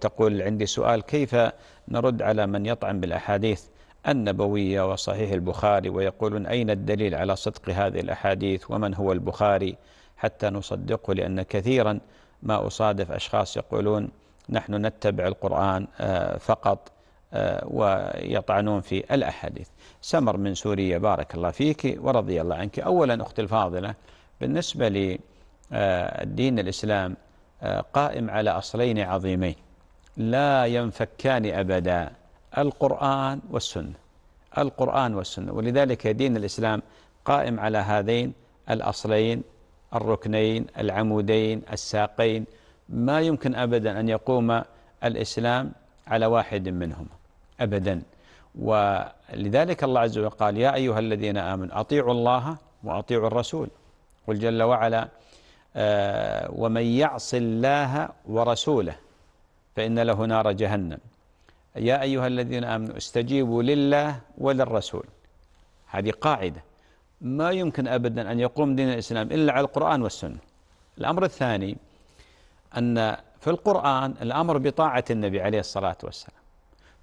تقول عندي سؤال كيف نرد على من يطعن بالأحاديث النبوية وصحيح البخاري ويقولون أين الدليل على صدق هذه الأحاديث ومن هو البخاري حتى نصدقه لأن كثيرا ما أصادف أشخاص يقولون نحن نتبع القرآن آه، فقط آه، ويطعنون في الأحاديث سمر من سوريا بارك الله فيك ورضي الله عنك أولا أختي الفاضلة بالنسبة للدين آه، الإسلام قائم على أصلين عظيمين لا ينفكان أبدا القرآن والسنة القرآن والسنة ولذلك دين الإسلام قائم على هذين الأصلين الركنين العمودين الساقين ما يمكن أبدا أن يقوم الإسلام على واحد منهما أبدا ولذلك الله عز وجل قال يا أيها الذين آمنوا أطيعوا الله وأطيعوا الرسول قل جل وعلا آه، ومن يعص الله ورسوله فإن له نار جهنم يا أيها الذين آمنوا استجيبوا لله وللرسول هذه قاعدة ما يمكن أبدا أن يقوم دين الإسلام إلا على القرآن والسنة الأمر الثاني أن في القرآن الأمر بطاعة النبي عليه الصلاة والسلام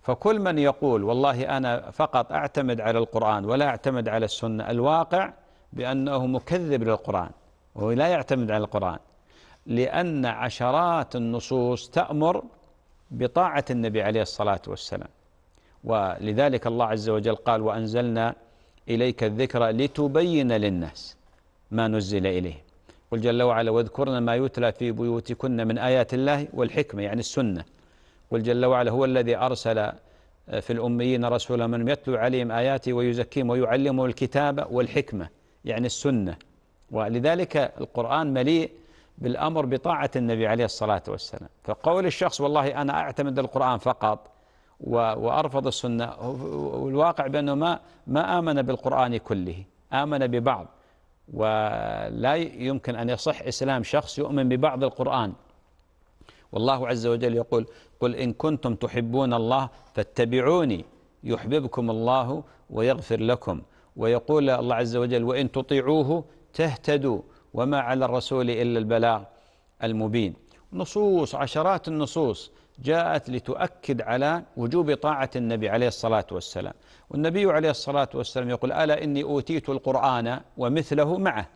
فكل من يقول والله أنا فقط أعتمد على القرآن ولا أعتمد على السنة الواقع بأنه مكذب للقرآن وهو لا يعتمد على القرآن لأن عشرات النصوص تأمر بطاعة النبي عليه الصلاة والسلام ولذلك الله عز وجل قال وأنزلنا إليك الذكر لتبين للناس ما نزل إليهم قل جل وعلا واذكرن ما يتلى في بيوتكن من آيات الله والحكمة يعني السنة قل جل وعلا هو الذي أرسل في الأميين رسولا من يتلو عليهم آياتي ويزكيهم ويعلمهم الكتاب والحكمة يعني السنة ولذلك القرآن مليء بالأمر بطاعة النبي عليه الصلاة والسلام فقول الشخص والله أنا أعتمد القرآن فقط وأرفض السنة والواقع بأنه ما, ما آمن بالقرآن كله آمن ببعض ولا يمكن أن يصح إسلام شخص يؤمن ببعض القرآن والله عز وجل يقول قل إن كنتم تحبون الله فاتبعوني يحببكم الله ويغفر لكم ويقول الله عز وجل وإن تطيعوه تهتدوا وما على الرسول إلا البلاغ المبين نصوص عشرات النصوص جاءت لتؤكد على وجوب طاعة النبي عليه الصلاة والسلام والنبي عليه الصلاة والسلام يقول ألا إني أوتيت القرآن ومثله معه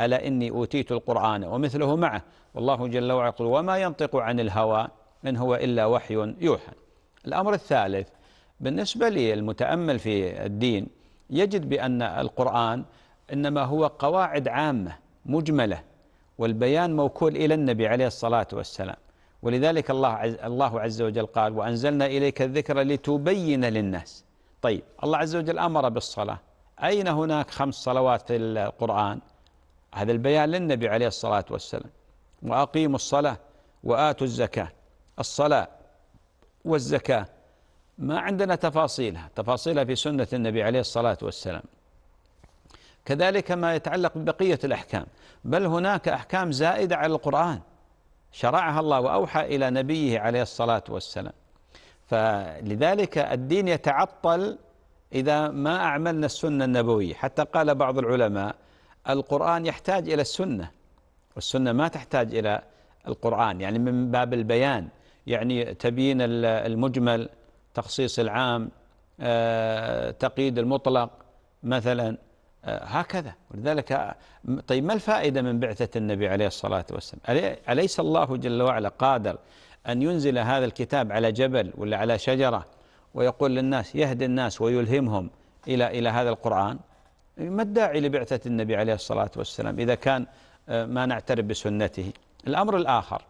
ألا إني أوتيت القرآن ومثله معه والله جل وعلا يقول وما ينطق عن الهوى إن هو إلا وحي يوحى الأمر الثالث بالنسبة للمتأمل في الدين يجد بأن القرآن إنما هو قواعد عامة مجمله والبيان موكول الى النبي عليه الصلاه والسلام ولذلك الله عز, الله عز وجل قال وانزلنا اليك الذكر لتبين للناس طيب الله عز وجل امر بالصلاه اين هناك خمس صلوات في القران هذا البيان للنبي عليه الصلاه والسلام واقيموا الصلاه واتوا الزكاه الصلاه والزكاه ما عندنا تفاصيلها تفاصيلها في سنه النبي عليه الصلاه والسلام كذلك ما يتعلق ببقية الأحكام بل هناك أحكام زائدة على القرآن شرعها الله وأوحى إلى نبيه عليه الصلاة والسلام فلذلك الدين يتعطل إذا ما أعملنا السنة النبوية حتى قال بعض العلماء القرآن يحتاج إلى السنة والسنة ما تحتاج إلى القرآن يعني من باب البيان يعني تبيين المجمل تخصيص العام آه، تقييد المطلق مثلا هكذا ولذلك طيب ما الفائدة من بعثة النبي عليه الصلاة والسلام أليس الله جل وعلا قادر أن ينزل هذا الكتاب على جبل ولا على شجرة ويقول للناس يهدي الناس ويلهمهم إلى إلى هذا القرآن ما الداعي لبعثة النبي عليه الصلاة والسلام إذا كان آه، ما نعترف بسنته الأمر الآخر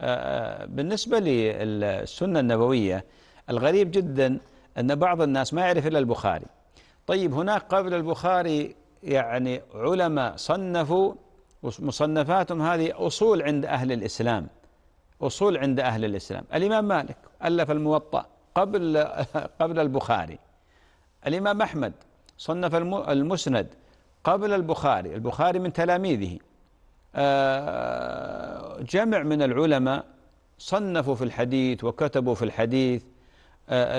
آه، آه، بالنسبة للسنة النبوية الغريب جدا أن بعض الناس ما يعرف إلا البخاري طيب هناك قبل البخاري يعني علماء صنفوا مصنفاتهم هذه أصول عند أهل الإسلام أصول عند أهل الإسلام الإمام مالك ألف الموطأ قبل قبل البخاري الإمام أحمد صنف المسند قبل البخاري البخاري من تلاميذه آه، جمع من العلماء صنفوا في الحديث وكتبوا في الحديث آه،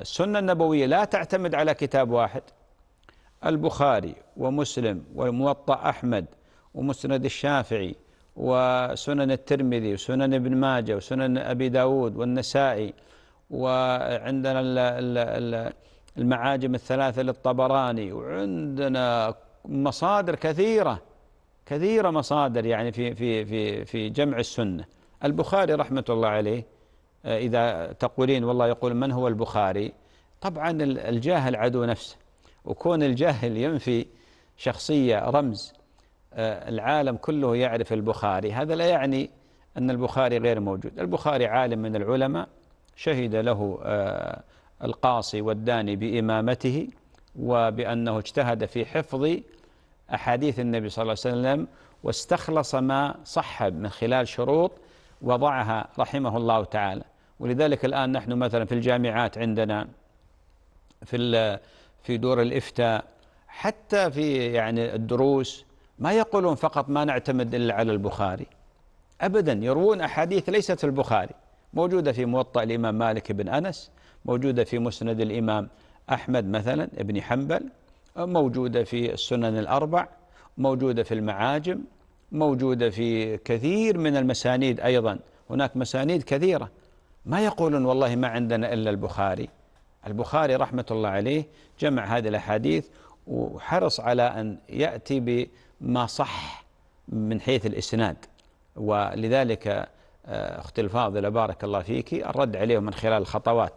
السنة النبوية لا تعتمد على كتاب واحد البخاري ومسلم والموطأ أحمد ومسند الشافعي وسنن الترمذي وسنن ابن ماجه وسنن أبي داود والنسائي وعندنا المعاجم الثلاثة للطبراني وعندنا مصادر كثيرة كثيرة مصادر يعني في في في في جمع السنة البخاري رحمة الله عليه آه، إذا تقولين والله يقول من هو البخاري طبعا الجاهل عدو نفسه وكون الجاهل ينفي شخصية رمز آه، العالم كله يعرف البخاري هذا لا يعني أن البخاري غير موجود البخاري عالم من العلماء شهد له آه، القاصي والداني بإمامته وبأنه اجتهد في حفظ أحاديث النبي صلى الله عليه وسلم واستخلص ما صح من خلال شروط وضعها رحمه الله تعالى ولذلك الآن نحن مثلا في الجامعات عندنا في في دور الإفتاء حتى في يعني الدروس ما يقولون فقط ما نعتمد إلا على البخاري أبدا يروون أحاديث ليست في البخاري موجودة في موطأ الإمام مالك بن أنس موجودة في مسند الإمام أحمد مثلا ابن حنبل موجودة في السنن الأربع موجودة في المعاجم موجودة في كثير من المسانيد أيضا هناك مسانيد كثيرة ما يقولون والله ما عندنا إلا البخاري البخاري رحمة الله عليه جمع هذه الأحاديث وحرص على أن يأتي بما صح من حيث الإسناد ولذلك آه، أختي الفاضلة بارك الله فيك الرد عليهم من خلال الخطوات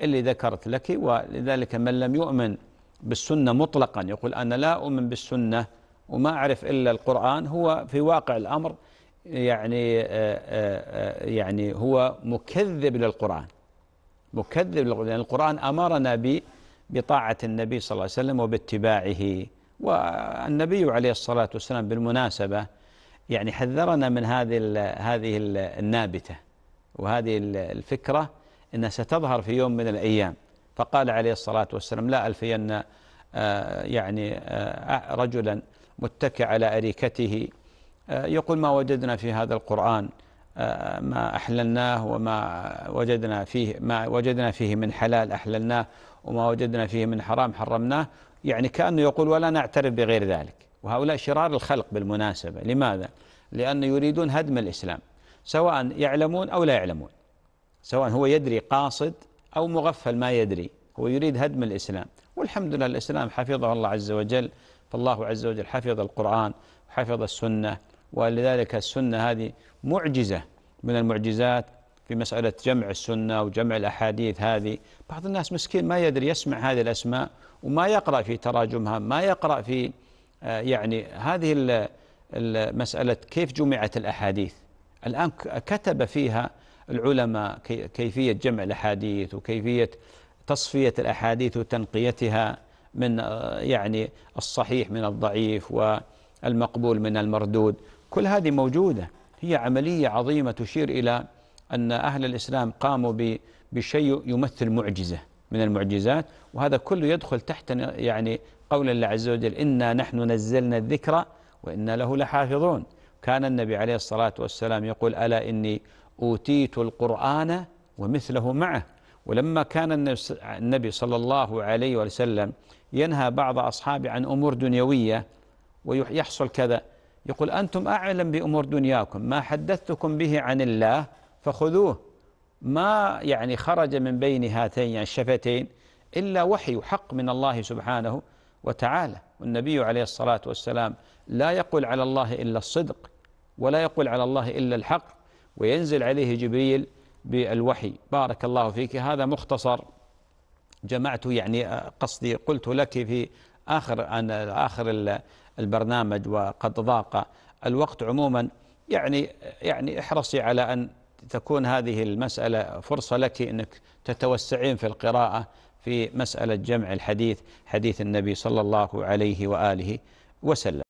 اللي ذكرت لك ولذلك من لم يؤمن بالسنة مطلقا يقول أنا لا أؤمن بالسنة وما أعرف إلا القرآن هو في واقع الأمر يعني آه، آه، آه، يعني هو مكذب للقرآن مكذب للقرآن لأن القرآن أمرنا بطاعة النبي صلى الله عليه وسلم وباتباعه والنبي عليه الصلاة والسلام بالمناسبة يعني حذرنا من هذه هذه النابتة وهذه الفكرة أنها ستظهر في يوم من الأيام فقال عليه الصلاة والسلام لا ألفين يعني رجلا متكئ على أريكته آه، يقول ما وجدنا في هذا القرآن آه، ما أحللناه وما وجدنا فيه ما وجدنا فيه من حلال أحللناه وما وجدنا فيه من حرام حرمناه يعني كأنه يقول ولا نعترف بغير ذلك وهؤلاء شرار الخلق بالمناسبة لماذا؟ لأن يريدون هدم الإسلام سواء يعلمون أو لا يعلمون سواء هو يدري قاصد أو مغفل ما يدري هو يريد هدم الإسلام والحمد لله الإسلام حفظه الله عز وجل فالله عز وجل حفظ القرآن وحفظ السنة ولذلك السنة هذه معجزة من المعجزات في مسألة جمع السنة وجمع الأحاديث هذه بعض الناس مسكين ما يدري يسمع هذه الأسماء وما يقرأ في تراجمها ما يقرأ في آه، يعني هذه مسألة كيف جمعت الأحاديث الآن كتب فيها العلماء كيفية جمع الأحاديث وكيفية تصفية الأحاديث وتنقيتها من آه، يعني الصحيح من الضعيف والمقبول من المردود كل هذه موجودة هي عملية عظيمة تشير إلى أن أهل الإسلام قاموا بشيء يمثل معجزة من المعجزات وهذا كله يدخل تحت يعني قول الله عز وجل إنا نحن نزلنا الذكر وإنا له لحافظون كان النبي عليه الصلاة والسلام يقول ألا إني أوتيت القرآن ومثله معه ولما كان النبي صلى الله عليه وسلم ينهى بعض أصحابه عن أمور دنيوية ويحصل كذا يقول أنتم أعلم بأمور دنياكم ما حدثتكم به عن الله فخذوه ما يعني خرج من بين هاتين يعني الشفتين إلا وحي حق من الله سبحانه وتعالى والنبي عليه الصلاة والسلام لا يقول على الله إلا الصدق ولا يقول على الله إلا الحق وينزل عليه جبريل بالوحي بارك الله فيك هذا مختصر جمعت يعني قصدي قلت لك في آخر عن آخر البرنامج وقد ضاق الوقت عموما يعني يعني احرصي على أن تكون هذه المسألة فرصة لك أنك تتوسعين في القراءة في مسألة جمع الحديث حديث النبي صلى الله عليه وآله وسلم